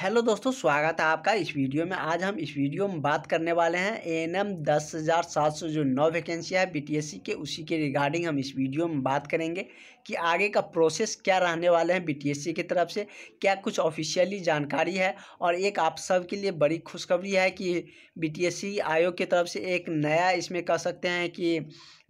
hello दोस्तों स्वागत है आपका इस वीडियो में आज हम इस वीडियो में बात करने वाले हैं एन एम दस हज़ार सात सौ जो नौ वैकेंसी है बीटीएससी के उसी के रिगार्डिंग हम इस वीडियो में बात करेंगे कि आगे का प्रोसेस क्या रहने वाले हैं बीटीएससी की तरफ से क्या कुछ ऑफिशियली जानकारी है और एक आप सब के लिए बड़ी खुशखबरी है कि बी आयोग की तरफ से एक नया इसमें कह सकते हैं कि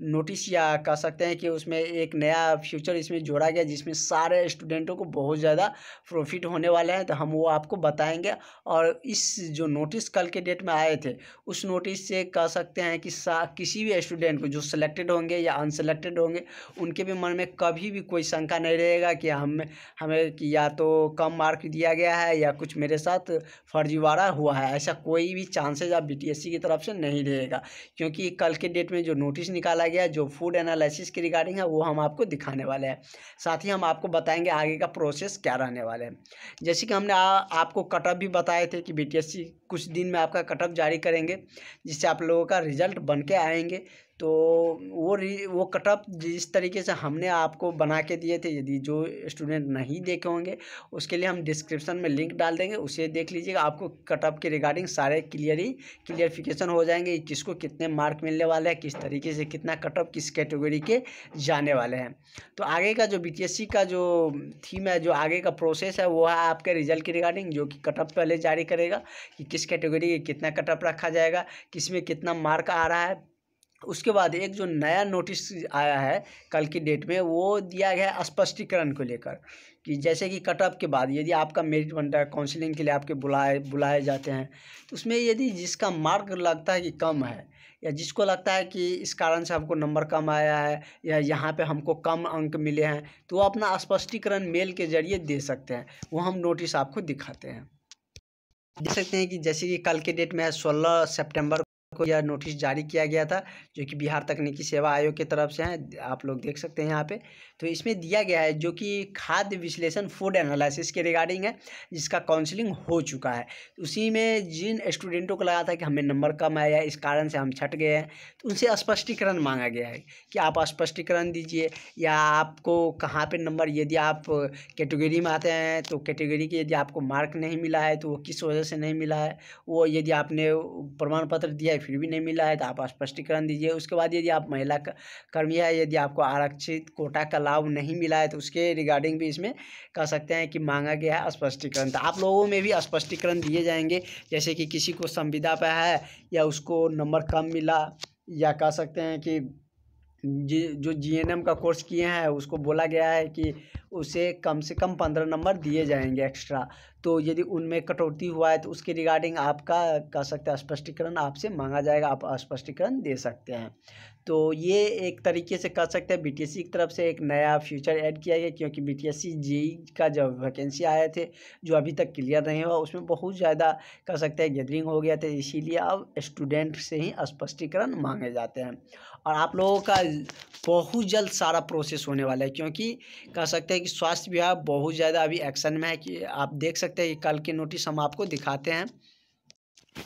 नोटिस या कह सकते हैं कि उसमें एक नया फ्यूचर इसमें जोड़ा गया जिसमें सारे स्टूडेंटों को बहुत ज़्यादा प्रॉफिट होने वाला है तो हम वो आपको बताएंगे और इस जो नोटिस कल के डेट में आए थे उस नोटिस से कह सकते हैं कि किसी भी स्टूडेंट को जो सिलेक्टेड होंगे या अनसेलेक्टेड होंगे उनके भी मन में कभी भी कोई शंका नहीं रहेगा कि हम हमें कि या तो कम मार्क दिया गया है या कुछ मेरे साथ फर्जीवाड़ा हुआ है ऐसा कोई भी चांसेज आप बी की तरफ से नहीं रहेगा क्योंकि कल के डेट में जो नोटिस निकाला गया जो फूड एनालिसिस की रिगार्डिंग है वो हम आपको दिखाने वाले हैं साथ ही हम आपको बताएंगे आगे का प्रोसेस क्या रहने वाला है जैसे कि हमने आ, आपको कटअप भी बताए थे कि बीटीएससी कुछ दिन में आपका कटअप जारी करेंगे जिससे आप लोगों का रिजल्ट बन के आएंगे तो वो री वो कटअप जिस तरीके से हमने आपको बना के दिए थे यदि जो स्टूडेंट नहीं देखे होंगे उसके लिए हम डिस्क्रिप्शन में लिंक डाल देंगे उसे देख लीजिएगा आपको कटअप के रिगार्डिंग सारे क्लियर ही क्लियरिफिकेशन हो जाएंगे किसको कितने मार्क मिलने वाले हैं किस तरीके से कितना कटअप किस कैटेगरी के जाने वाले हैं तो आगे का जो बी का जो थीम है जो आगे का प्रोसेस है वो है आपके रिजल्ट के रिगार्डिंग जो कि कटअप पहले जारी करेगा कि किस कैटेगरी के कितना कटअप रखा जाएगा किस में कितना मार्क आ रहा है उसके बाद एक जो नया नोटिस आया है कल की डेट में वो दिया गया है स्पष्टीकरण को लेकर कि जैसे कि कटअप के बाद यदि आपका मेरिट बनता है काउंसिलिंग के लिए आपके बुलाए बुलाए जाते हैं तो उसमें यदि जिसका मार्क लगता है कि कम है या जिसको लगता है कि इस कारण से हमको नंबर कम आया है या यहाँ पे हमको कम अंक मिले हैं तो वो अपना स्पष्टीकरण मेल के जरिए दे सकते हैं वो हम नोटिस आपको दिखाते हैं देख सकते हैं कि जैसे कि कल के डेट में है सोलह सेप्टेम्बर को यह नोटिस जारी किया गया था जो कि बिहार तकनीकी सेवा आयोग की तरफ से है आप लोग देख सकते हैं यहाँ पे तो इसमें दिया गया है जो कि खाद्य विश्लेषण फूड एनालिसिस के रिगार्डिंग है जिसका काउंसलिंग हो चुका है उसी में जिन स्टूडेंटों को लगा था कि हमें नंबर कम आया इस कारण से हम छट गए हैं तो उनसे स्पष्टीकरण मांगा गया है कि आप स्पष्टीकरण दीजिए या आपको कहाँ पर नंबर यदि आप कैटेगरी में आते हैं तो कैटेगरी के यदि आपको मार्क नहीं मिला है तो वो किस वजह से नहीं मिला है वो यदि आपने प्रमाण पत्र दिया फिर भी नहीं मिला है तो आप स्पष्टीकरण दीजिए उसके बाद यदि आप महिला कर्मी है यदि आपको आरक्षित कोटा का लाभ नहीं मिला है तो उसके रिगार्डिंग भी इसमें कह सकते हैं कि मांगा गया है स्पष्टीकरण तो आप लोगों में भी स्पष्टीकरण दिए जाएंगे जैसे कि किसी को संविदा पर है या उसको नंबर कम मिला या कह सकते हैं कि जो एम का कोर्स किए हैं उसको बोला गया है कि उसे कम से कम पंद्रह नंबर दिए जाएंगे एक्स्ट्रा तो यदि उनमें कटौती हुआ है तो उसके रिगार्डिंग आपका कह सकते हैं स्पष्टीकरण आपसे मांगा जाएगा आप स्पष्टीकरण दे सकते हैं तो ये एक तरीके से कह सकते हैं बी की तरफ से एक नया फ्यूचर ऐड किया गया क्योंकि बीटीएससी जेई का जब वैकेंसी आए थे जो अभी तक क्लियर नहीं हुआ उसमें बहुत ज़्यादा कह सकते हैं गैदरिंग हो गया था इसीलिए अब स्टूडेंट से ही स्पष्टीकरण मांगे जाते हैं और आप लोगों का में बहुत जल्द सारा प्रोसेस होने वाला है क्योंकि कह सकते हैं कि स्वास्थ्य विभाग बहुत ज़्यादा अभी एक्शन में है कि आप देख सकते हैं कि कल के नोटिस हम आपको दिखाते हैं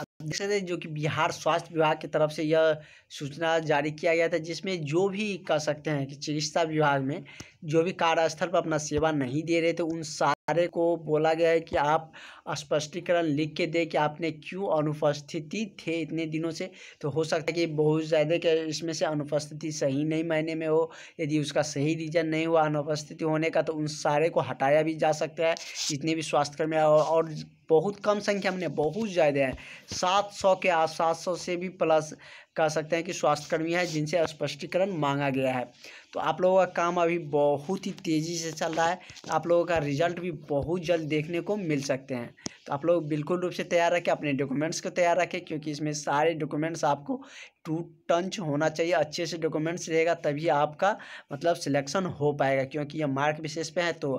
देख सकते हैं जो कि बिहार स्वास्थ्य विभाग की तरफ से यह सूचना जारी किया गया था जिसमें जो भी कह सकते हैं कि चिकित्सा विभाग में जो भी कार्यस्थल पर अपना सेवा नहीं दे रहे थे उन सारे को बोला गया है कि आप स्पष्टीकरण लिख के दे कि आपने क्यों अनुपस्थिति थे इतने दिनों से तो हो सकता है कि बहुत ज़्यादा के इसमें से अनुपस्थिति सही नहीं मायने में हो यदि उसका सही रीजन नहीं हुआ अनुपस्थिति होने का तो उन सारे को हटाया भी जा सकता है जितने भी स्वास्थ्यकर्मी और बहुत कम संख्या हमने बहुत ज़्यादा है सात सौ के आस सात सौ से भी प्लस कह सकते हैं कि स्वास्थ्यकर्मी है जिनसे स्पष्टीकरण मांगा गया है तो आप लोगों का काम अभी बहुत ही तेज़ी से चल रहा है आप लोगों का रिजल्ट भी बहुत जल्द देखने को मिल सकते हैं तो आप लोग बिल्कुल रूप से तैयार रखें अपने डॉक्यूमेंट्स को तैयार रखें क्योंकि इसमें सारे डॉक्यूमेंट्स आपको टू टंच होना चाहिए अच्छे से डॉक्यूमेंट्स रहेगा तभी आपका मतलब सिलेक्शन हो पाएगा क्योंकि यह मार्क विशेष पे है तो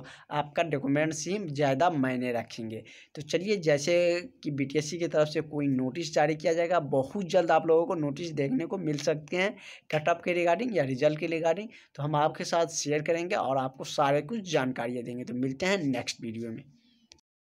आपका डॉक्यूमेंट्स ही ज़्यादा मायने रखेंगे तो चलिए जैसे कि बीटीएससी की तरफ से कोई नोटिस जारी किया जाएगा बहुत जल्द आप लोगों को नोटिस देखने को मिल सकते हैं कटअप के रिगार्डिंग या रिजल्ट के रिगार्डिंग तो हम आपके साथ शेयर करेंगे और आपको सारे कुछ जानकारियाँ देंगे तो मिलते हैं नेक्स्ट वीडियो में